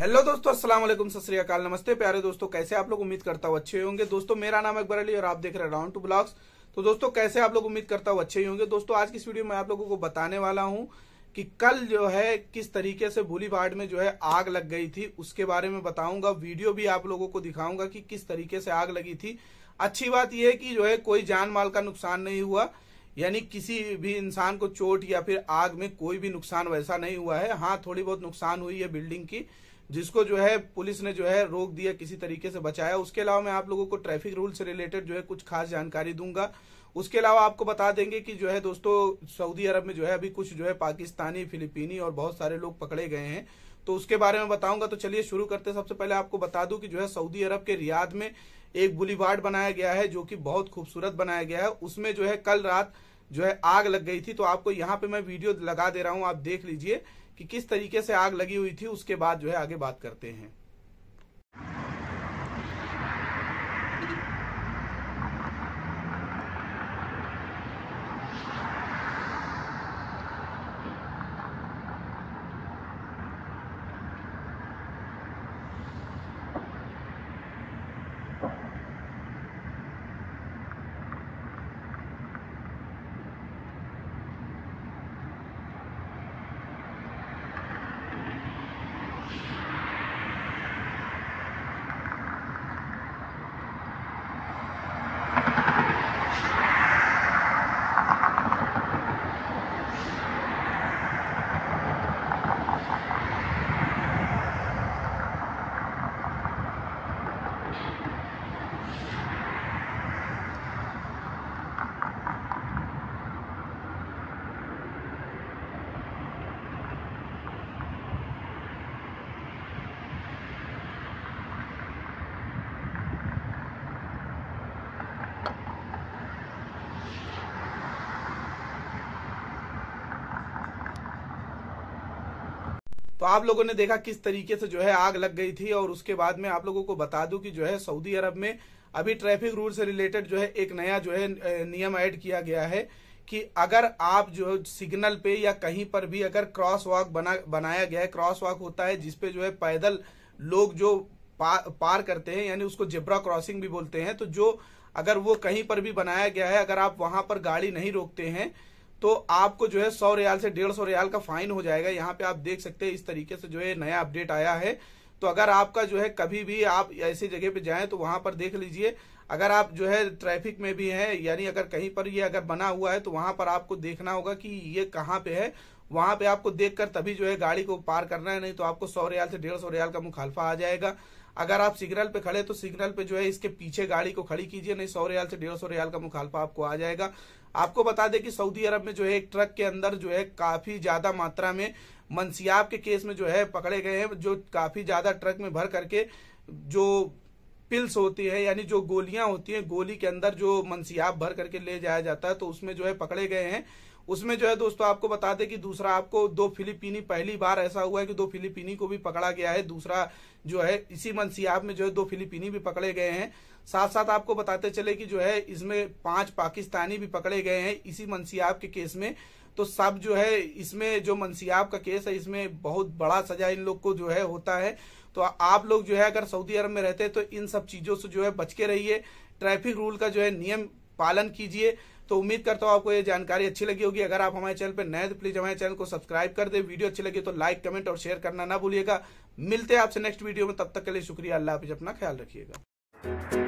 hello दोस्तों अस्सलाम वालेकुम सत नमस्ते प्यारे दोस्तों कैसे आप लोग उम्मीद करता हूँ अच्छे होंगे दोस्तों मेरा नाम अकबर अली और आप देख रहे हैं राउंड टू ब्लॉग्स तो दोस्तों कैसे आप लोग उम्मीद करता हूँ अच्छे होंगे दोस्तों आज की इस वीडियो में आप लोगों को बताने वाला हूँ कि कल जो है किस तरीके से भूली भाट में जो है आग लग गई थी उसके बारे में बताऊंगा वीडियो भी आप लोगों को दिखाऊंगा कि किस तरीके से आग लगी थी अच्छी बात यह है कि जो है कोई जान माल का नुकसान नहीं हुआ यानी किसी भी इंसान को चोट या फिर आग में कोई भी नुकसान वैसा नहीं हुआ है हाँ थोड़ी बहुत नुकसान हुई है बिल्डिंग की जिसको जो है पुलिस ने जो है रोक दिया किसी तरीके से बचाया उसके अलावा मैं आप लोगों को ट्रैफिक रूल से रिलेटेड जो है कुछ खास जानकारी दूंगा उसके अलावा आपको बता देंगे कि जो है दोस्तों सऊदी अरब में जो है अभी कुछ जो है पाकिस्तानी फिलिपीनी और बहुत सारे लोग पकड़े गए हैं तो उसके बारे में बताऊंगा तो चलिए शुरू करते सबसे पहले आपको बता दूं कि जो है सऊदी अरब के रियाद में एक बुलीवार्ड बनाया गया है जो कि बहुत खूबसूरत बनाया गया है उसमें जो है कल रात जो है आग लग गई थी तो आपको यहाँ पे मैं वीडियो लगा दे रहा हूँ आप देख लीजिए कि किस तरीके से आग लगी हुई थी उसके बाद जो है आगे बात करते हैं तो आप लोगों ने देखा किस तरीके से जो है आग लग गई थी और उसके बाद में आप लोगों को बता दूं कि जो है सऊदी अरब में अभी ट्रैफिक रूल से रिलेटेड जो है एक नया जो है नियम ऐड किया गया है कि अगर आप जो सिग्नल पे या कहीं पर भी अगर क्रॉस वॉक बना बनाया गया है क्रॉस वॉक होता है जिसपे जो है पैदल लोग जो पा, पार करते हैं यानी उसको जेब्रा क्रॉसिंग भी बोलते हैं तो जो अगर वो कहीं पर भी बनाया गया है अगर आप वहां पर गाड़ी नहीं रोकते हैं तो आपको जो है सौ रियाल से डेढ़ सौ रियाल का फाइन हो जाएगा यहाँ पे आप देख सकते हैं इस तरीके से जो है नया अपडेट आया है तो अगर आपका जो है कभी भी आप ऐसी जगह पे जाएं तो वहां पर देख लीजिए अगर आप जो है ट्रैफिक में भी हैं यानी अगर कहीं पर ये अगर बना हुआ है तो वहां पर आपको देखना होगा कि ये कहाँ पे है वहां पे आपको देखकर तभी जो है गाड़ी को पार करना है नहीं तो आपको सौ रियाल से डेढ़ सौ रियाल का मुखालफा आ जाएगा अगर आप सिग्नल पे खड़े तो सिग्नल पे जो है इसके पीछे गाड़ी को खड़ी कीजिए नहीं सौ रियाल से डेढ़ सौ रियाल का मुखालफा आपको आ जाएगा आपको बता दें कि सऊदी अरब में जो है एक ट्रक के अंदर जो है काफी ज्यादा मात्रा में मनसियाब के केस में जो है पकड़े गए हैं जो काफी ज्यादा ट्रक में भर करके जो पिल्स होती है यानी जो गोलियां होती हैं गोली के अंदर जो मनसियाब भर करके ले जाया जाता है तो उसमें जो है पकड़े गए हैं उसमें जो है दोस्तों आपको बता दें कि दूसरा आपको दो फिलिपिनी पहली बार ऐसा हुआ है कि दो फिलिपिनी को भी पकड़ा गया है दूसरा जो है इसी मनसियाब में जो है दो फिलिपिनी भी पकड़े गए हैं साथ साथ आपको बताते चले कि जो है इसमें पांच पाकिस्तानी भी पकड़े गए हैं इसी मनसियाब के केस में तो सब जो है इसमें जो मनसियाब का केस है इसमें बहुत बड़ा सजा इन लोग को जो है होता है तो आप लोग जो है अगर सऊदी अरब में रहते हैं तो इन सब चीजों से जो है बच के रहिए ट्रैफिक रूल का जो है नियम पालन कीजिए तो उम्मीद करता हूँ आपको ये जानकारी अच्छी लगी होगी अगर आप हमारे चैनल पर नए तो प्लीज हमारे चैनल को सब्सक्राइब कर दे वीडियो अच्छी लगी तो लाइक कमेंट और शेयर करना ना भूलिएगा मिलते हैं आपसे नेक्स्ट वीडियो में तब तक के लिए शुक्रिया अल्लाह हाफिज अपना ख्याल रखिएगा